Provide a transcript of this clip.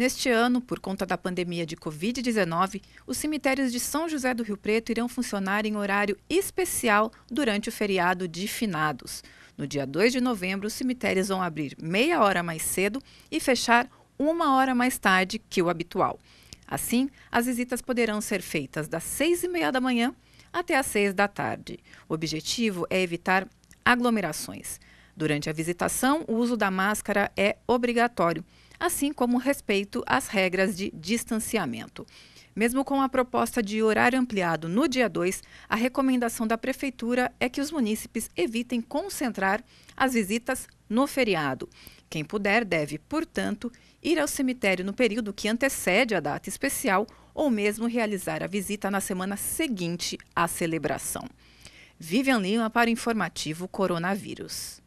Neste ano, por conta da pandemia de Covid-19, os cemitérios de São José do Rio Preto irão funcionar em horário especial durante o feriado de finados. No dia 2 de novembro, os cemitérios vão abrir meia hora mais cedo e fechar uma hora mais tarde que o habitual. Assim, as visitas poderão ser feitas das seis e meia da manhã até às seis da tarde. O objetivo é evitar aglomerações. Durante a visitação, o uso da máscara é obrigatório assim como respeito às regras de distanciamento. Mesmo com a proposta de horário ampliado no dia 2, a recomendação da Prefeitura é que os munícipes evitem concentrar as visitas no feriado. Quem puder deve, portanto, ir ao cemitério no período que antecede a data especial ou mesmo realizar a visita na semana seguinte à celebração. Vivian Lima para o informativo Coronavírus.